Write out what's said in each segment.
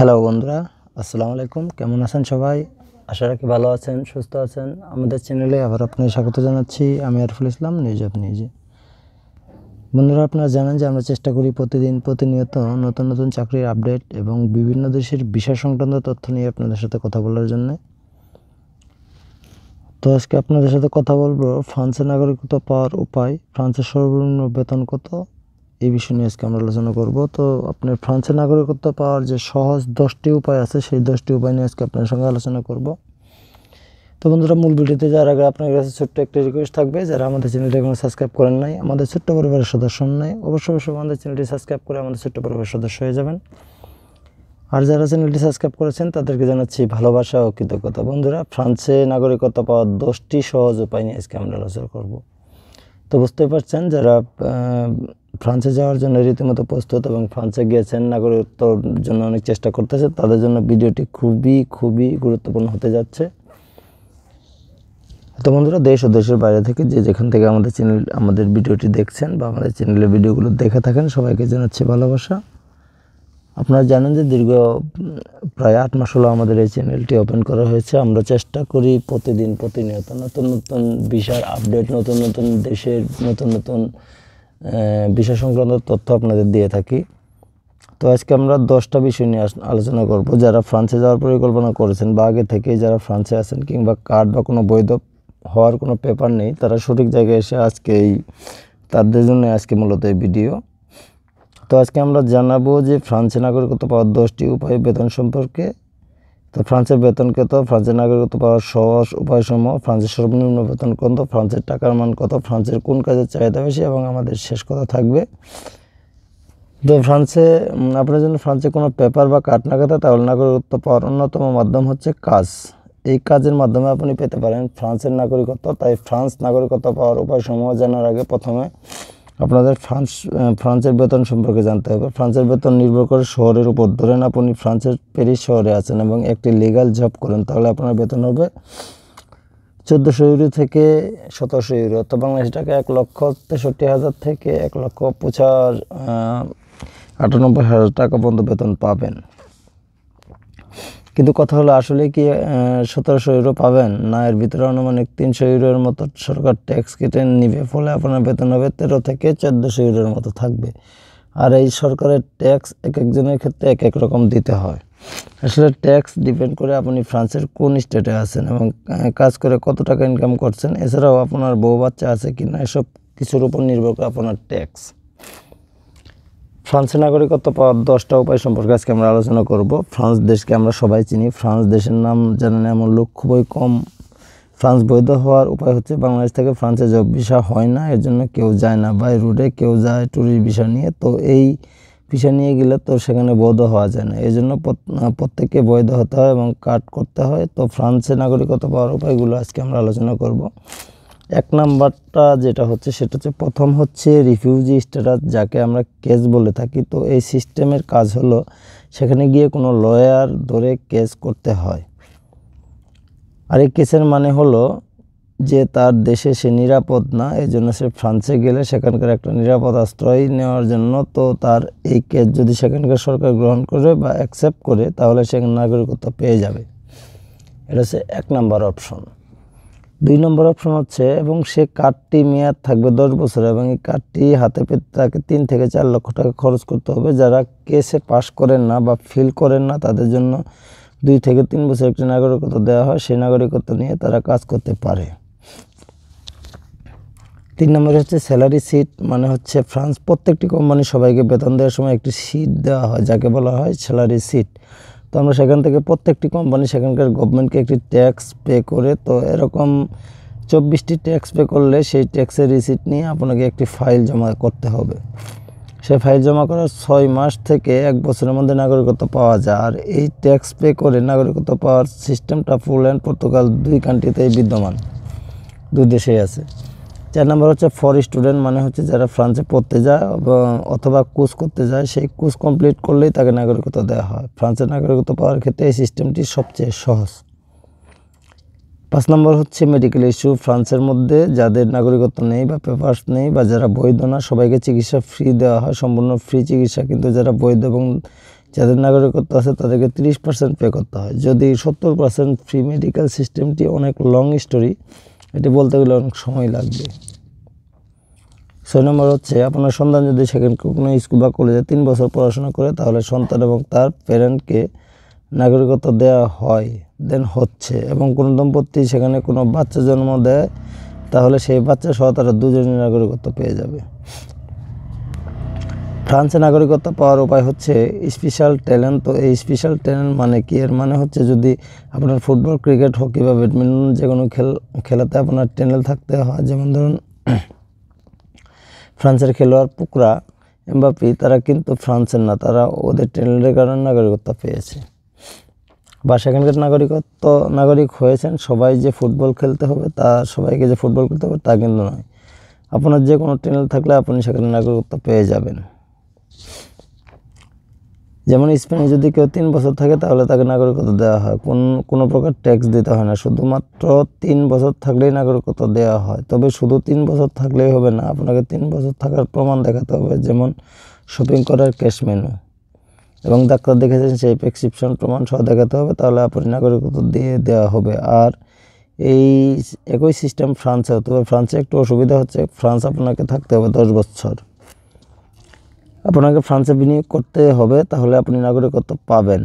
hello বন্ধুরা আসসালামু আলাইকুম কেমন আছেন সবাই আশা রাখি ভালো আছেন সুস্থ আছেন আমাদের চ্যানেলে আবার আপনাকে স্বাগত জানাচ্ছি আমি আরফুল ইসলাম নিউজ অফ নিউজে বন্ধুরা আপনারা জানেন যে আমরা চেষ্টা করি প্রতিদিন প্রতিনিয়ত নতুন নতুন চাকরির আপডেট এবং বিভিন্ন দেশের বিষয় সংক্রান্ত তথ্য নিয়ে আপনাদের সাথে কথা বলার জন্য তো আজকে আপনাদের সাথে কথা বলবো ফ্রান্সের নাগরিকত্ব পাওয়ার উপায় ফ্রান্সের সর্বনিম্ন বেতন কত এই বিষয় নিয়ে আজকে আমরা আলোচনা করব তো আপনার ফ্রান্সের নাগরিকত্ব পাওয়ার যে সহজ দশটি উপায় আছে সেই দশটি উপায় নিয়ে আজকে আপনার সঙ্গে আলোচনা করব তো বন্ধুরা মূল ভিডিওতে যাওয়ার আগে আপনার কাছে ছোট্ট একটা রিকোয়েস্ট থাকবে যারা আমাদের চ্যানেলটি এখন সাবস্ক্রাইব করেন নাই আমাদের ছোট্ট পরিবারের সদস্য নাই অবশ্যই অবশ্যই আমাদের চ্যানেলটি সাবস্ক্রাইব করে আমাদের ছোট্ট পরিবারের সদস্য হয়ে যাবেন আর যারা চ্যানেলটি সাবস্ক্রাইব করেছেন তাদেরকে জানাচ্ছি ভালোবাসা ও কৃতজ্ঞতা বন্ধুরা ফ্রান্সে নাগরিকত্ব পাওয়ার দশটি সহজ উপায় নিয়ে আজকে আমরা আলোচনা করব তো বুঝতে পারছেন যারা ফ্রান্সে যাওয়ার জন্য রীতিমতো প্রস্তুত এবং ফ্রান্সে গিয়েছেন নাগরিকত্বর জন্য অনেক চেষ্টা করতেছে তাদের জন্য ভিডিওটি খুবই খুবই গুরুত্বপূর্ণ হতে যাচ্ছে তো বন্ধুরা দেশ ও দেশের বাইরে থেকে যে যেখান থেকে আমাদের চ্যানেল আমাদের ভিডিওটি দেখছেন বা আমাদের চ্যানেলের ভিডিওগুলো দেখে থাকেন সবাইকে জানাচ্ছি ভালোবাসা আপনারা জানেন যে দীর্ঘ প্রায় আট মাস হলো আমাদের এই চ্যানেলটি ওপেন করা হয়েছে আমরা চেষ্টা করি প্রতিদিন প্রতিনিয়ত নতুন নতুন বিষয়ের আপডেট নতুন নতুন দেশের নতুন নতুন বিষয় সংক্রান্ত তথ্য আপনাদের দিয়ে থাকি তো আজকে আমরা দশটা বিষয় নিয়ে আলোচনা করব যারা ফ্রান্সে যাওয়ার পরিকল্পনা করেছেন বা আগে থেকেই যারা ফ্রান্সে আছেন কিংবা কার্ড বা কোনো বৈধ হওয়ার কোনো পেপার নেই তারা সঠিক জায়গায় এসে আজকে এই তাদের জন্য আজকে মূলত এই ভিডিও তো আজকে আমরা জানাবো যে ফ্রান্সে নাগরিকত্ব পাওয়ার দশটি উপায় বেতন সম্পর্কে তো ফ্রান্সের বেতন কত ফ্রান্সের নাগরিকত্ব পাওয়ার সহজ উপায়সমূহ ফ্রান্সের সর্বনিম্ন বেতন কত ফ্রান্সের টাকার মান কত ফ্রান্সের কোন কাজের চাহিদা বেশি এবং আমাদের শেষ কথা থাকবে তো ফ্রান্সে আপনার জন্য ফ্রান্সে কোনো পেপার বা কাট না কথা তাহলে নাগরিকত্ব পাওয়ার অন্যতম মাধ্যম হচ্ছে কাজ এই কাজের মাধ্যমে আপনি পেতে পারেন ফ্রান্সের নাগরিকত্ব তাই ফ্রান্স নাগরিকত্ব পাওয়ার উপায়সমূহ জানার আগে প্রথমে আপনাদের ফ্রান্স ফ্রান্সের বেতন সম্পর্কে জানতে হবে ফ্রান্সের বেতন নির্ভর করে শহরের উপর ধরেন আপনি ফ্রান্সের প্যারিস শহরে আছেন এবং একটি লিগাল জব করেন তাহলে আপনার বেতন হবে চোদ্দোশো ইউরো থেকে সতেরোশো ইউরো অর্থাৎ বাংলাদেশ টাকা এক লক্ষ তেষট্টি হাজার থেকে এক লক্ষ পঁচাশ আটানব্বই হাজার টাকা পর্যন্ত বেতন পাবেন কিন্তু কথা হলো আসলে কি সতেরোশো ইউরো পাবেন না এর ভিতরে অনুমানিক তিনশো ইউরোর মতো সরকার ট্যাক্স কেটে নিবে ফলে আপনার বেতন হবে তেরো থেকে চোদ্দোশো ইউরোর মতো থাকবে আর এই সরকারের ট্যাক্স এক একজনের ক্ষেত্রে এক এক রকম দিতে হয় আসলে ট্যাক্স ডিপেন্ড করে আপনি ফ্রান্সের কোন স্টেটে আছেন এবং কাজ করে কত টাকা ইনকাম করছেন এছাড়াও আপনার বউ বাচ্চা আছে কি না এসব কিছুর উপর নির্ভর করে আপনার ট্যাক্স ফ্রান্সের নাগরিকত্ব পাওয়ার দশটা উপায় সম্পর্কে আজকে আমরা আলোচনা করব ফ্রান্স দেশকে আমরা সবাই চিনি ফ্রান্স দেশের নাম জানেন এমন লোক খুবই কম ফ্রান্স বৈধ হওয়ার উপায় হচ্ছে বাংলাদেশ থেকে ফ্রান্সে জব ভিসা হয় না এর জন্য কেউ যায় না বাই রুটে কেউ যায় ট্যুরিস্ট ভিসা নিয়ে তো এই ভিসা নিয়ে গেলে তো সেখানে বৈধ হওয়া যায় না এই জন্য প্রত্যেককে বৈধ হতে হয় এবং কাট করতে হয় তো ফ্রান্সে নাগরিকত্ব পাওয়ার উপায়গুলো আজকে আমরা আলোচনা করব এক নাম্বারটা যেটা হচ্ছে সেটা হচ্ছে প্রথম হচ্ছে রিফিউজি স্ট্যাটাস যাকে আমরা কেস বলে থাকি তো এই সিস্টেমের কাজ হলো সেখানে গিয়ে কোনো লয়ার ধরে কেস করতে হয় আর এই কেসের মানে হলো যে তার দেশে সে নিরাপদ না এই জন্য সে ফ্রান্সে গেলে সেখানকার একটা নিরাপদ আশ্রয় নেওয়ার জন্য তো তার এই কেস যদি সেখানকার সরকার গ্রহণ করে বা অ্যাকসেপ্ট করে তাহলে সে নাগরিকত্ব পেয়ে যাবে এটা হচ্ছে এক নাম্বার অপশন দুই নম্বর অপশন হচ্ছে এবং সে কার্ডটি মেয়াদ থাকবে দশ বছর এবং এই কার্ডটি হাতে পেতে তাকে তিন থেকে চার লক্ষ টাকা খরচ করতে হবে যারা কেসে পাশ করেন না বা ফিল করেন না তাদের জন্য দুই থেকে তিন বছর একটি নাগরিকত্ব দেওয়া হয় সেই নাগরিকত্ব নিয়ে তারা কাজ করতে পারে তিন নম্বর হচ্ছে স্যালারি সিট মানে হচ্ছে ফ্রান্স প্রত্যেকটি কোম্পানি সবাইকে বেতন দেওয়ার সময় একটি সিট দেওয়া হয় যাকে বলা হয় স্যালারি সিট তো আমরা সেখান থেকে প্রত্যেকটি কোম্পানি সেখানকার গভর্নমেন্টকে একটি ট্যাক্স পে করে তো এরকম চব্বিশটি ট্যাক্স পে করলে সেই ট্যাক্সের রিসিট নিয়ে আপনাকে একটি ফাইল জমা করতে হবে সে ফাইল জমা করার ছয় মাস থেকে এক বছরের মধ্যে নাগরিকত্ব পাওয়া যায় আর এই ট্যাক্স পে করে নাগরিকত্ব পাওয়ার সিস্টেমটা পোল্যান্ড পর্তুগাল দুই কান্ট্রিতেই বিদ্যমান দুই দেশেই আছে চার নম্বর হচ্ছে ফর স্টুডেন্ট মানে হচ্ছে যারা ফ্রান্সে পড়তে যায় অথবা কোর্স করতে যায় সেই কোর্স কমপ্লিট করলেই তাকে নাগরিকতা দেওয়া হয় ফ্রান্সের নাগরিকত্ব পাওয়ার ক্ষেত্রে এই সিস্টেমটি সবচেয়ে সহজ পাঁচ নম্বর হচ্ছে মেডিকেল ইস্যু ফ্রান্সের মধ্যে যাদের নাগরিকত্ব নেই বা পেপার্স নেই বা যারা বৈধ না সবাইকে চিকিৎসা ফ্রি দেওয়া হয় সম্পূর্ণ ফ্রি চিকিৎসা কিন্তু যারা বৈধ এবং যাদের নাগরিকত্ব আছে তাদেরকে তিরিশ পার্সেন্ট পে করতে হয় যদি সত্তর পার্সেন্ট ফ্রি মেডিকেল সিস্টেমটি অনেক লং স্টোরি এটি বলতে গেলে অনেক সময় লাগবে ছয় নম্বর হচ্ছে আপনার সন্তান যদি সেখানে কোনো স্কুল বা কলেজে তিন বছর পড়াশোনা করে তাহলে সন্তান এবং তার প্যারেন্টকে নাগরিকত্ব দেওয়া হয় দেন হচ্ছে এবং কোনো দম্পতি সেখানে কোনো বাচ্চা জন্ম দেয় তাহলে সেই বাচ্চা সহ তারা দুজনের নাগরিকত্ব পেয়ে যাবে ফ্রান্সে নাগরিকত্ব পাওয়ার উপায় হচ্ছে স্পেশাল ট্যালেন্ট তো এই স্পেশাল ট্যালেন্ট মানে কি এর মানে হচ্ছে যদি আপনার ফুটবল ক্রিকেট হকি বা ব্যাডমিন্টন যে কোনো খেল খেলাতে আপনার ট্যালেন্ট থাকতে হয় যেমন ধরুন ফ্রান্সের খেলোয়াড় পুকরা এমবাপি তারা কিন্তু ফ্রান্সের না তারা ওদের ট্যালেন্টের কারণে নাগরিকত্ব পেয়েছে বা সেখানকার নাগরিকত্ব নাগরিক হয়েছেন সবাই যে ফুটবল খেলতে হবে তা সবাইকে যে ফুটবল খেলতে হবে তা কিন্তু নয় আপনার যে কোনো ট্যানেল থাকলে আপনি সেখানে নাগরিকত্ব পেয়ে যাবেন যেমন স্পেনে যদি কেউ তিন বছর থাকে তাহলে তাকে নাগরিকত্ব দেওয়া হয় কোন কোনো প্রকার ট্যাক্স দিতে হয় না শুধুমাত্র তিন বছর থাকলেই নাগরিকত্ব দেওয়া হয় তবে শুধু তিন বছর থাকলেই হবে না আপনাকে তিন বছর থাকার প্রমাণ দেখাতে হবে যেমন শপিং করার ক্যাশ মেনু এবং ডাক্তার দেখেছেন সেই প্রেসক্রিপশন প্রমাণ সহ দেখাতে হবে তাহলে আপনি নাগরিকত্ব দিয়ে দেওয়া হবে আর এই একই সিস্টেম ফ্রান্সেও তবে ফ্রান্সে একটু অসুবিধা হচ্ছে ফ্রান্স আপনাকে থাকতে হবে দশ বছর আপনাকে ফ্রান্সে বিনিয়োগ করতে হবে তাহলে আপনি নাগরিকত্ব পাবেন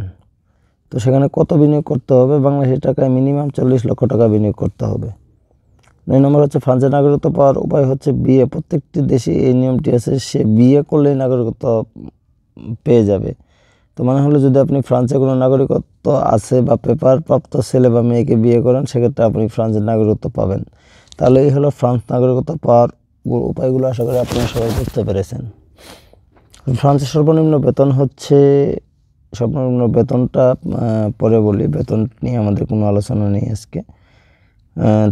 তো সেখানে কত বিনিয়োগ করতে হবে বাংলাদেশের টাকায় মিনিমাম চল্লিশ লক্ষ টাকা বিনিয়োগ করতে হবে নয় নম্বর হচ্ছে ফ্রান্সের নাগরিকত্ব পাওয়ার উপায় হচ্ছে বিয়ে প্রত্যেকটি দেশে এই নিয়মটি আছে সে বিয়ে করলে নাগরিকত্ব পেয়ে যাবে তো মানে হলো যদি আপনি ফ্রান্সে কোনো নাগরিকত্ব আছে বা পেপার প্রাপ্ত ছেলে বা মেয়েকে বিয়ে করেন সেক্ষেত্রে আপনি ফ্রান্সের নাগরিকত্ব পাবেন তাহলে এই হলো ফ্রান্স নাগরিকত্ব পাওয়ার উপায়গুলো আশা করি আপনারা সবাই বুঝতে পেরেছেন ফ্রান্সের সর্বনিম্ন বেতন হচ্ছে সর্বনিম্ন বেতনটা পরে বলি বেতন নিয়ে আমাদের কোনো আলোচনা নেই আজকে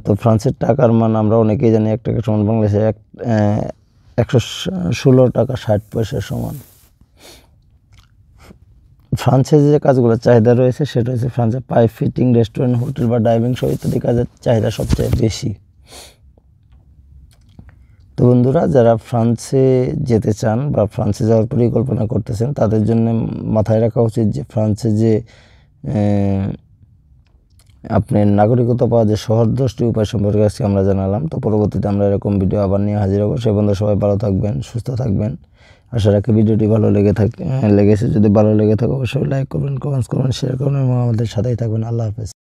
তো ফ্রান্সের টাকার মান আমরা অনেকেই জানি এক টাকা সমান বাংলাদেশে এক একশো ষোলো টাকা ষাট পয়সা সমান ফ্রান্সে যে কাজগুলোর চাহিদা রয়েছে সেটা হচ্ছে ফ্রান্সে পাইপ ফিটিং রেস্টুরেন্ট হোটেল বা ডাইভিং সহ ইত্যাদি কাজের চাহিদা সবচেয়ে বেশি তো বন্ধুরা যারা ফ্রান্সে যেতে চান বা ফ্রান্সে যাওয়ার পরিকল্পনা করতেছেন তাদের জন্য মাথায় রাখা উচিত যে ফ্রান্সে যে আপনার নাগরিকত্ব পাওয়া যে সহজদৃষ্টি উপায় সম্পর্কে আজকে আমরা জানালাম তো পরবর্তীতে আমরা এরকম ভিডিও আবার নিয়ে হাজির হবো সে বন্ধু সবাই ভালো থাকবেন সুস্থ থাকবেন আশা রাখি ভিডিওটি ভালো লেগে থাকে লেগেছে যদি ভালো লেগে থাকে অবশ্যই লাইক করবেন কমেন্টস করবেন শেয়ার করবেন এবং আমাদের সাথেই থাকবেন আল্লাহ হাফেজ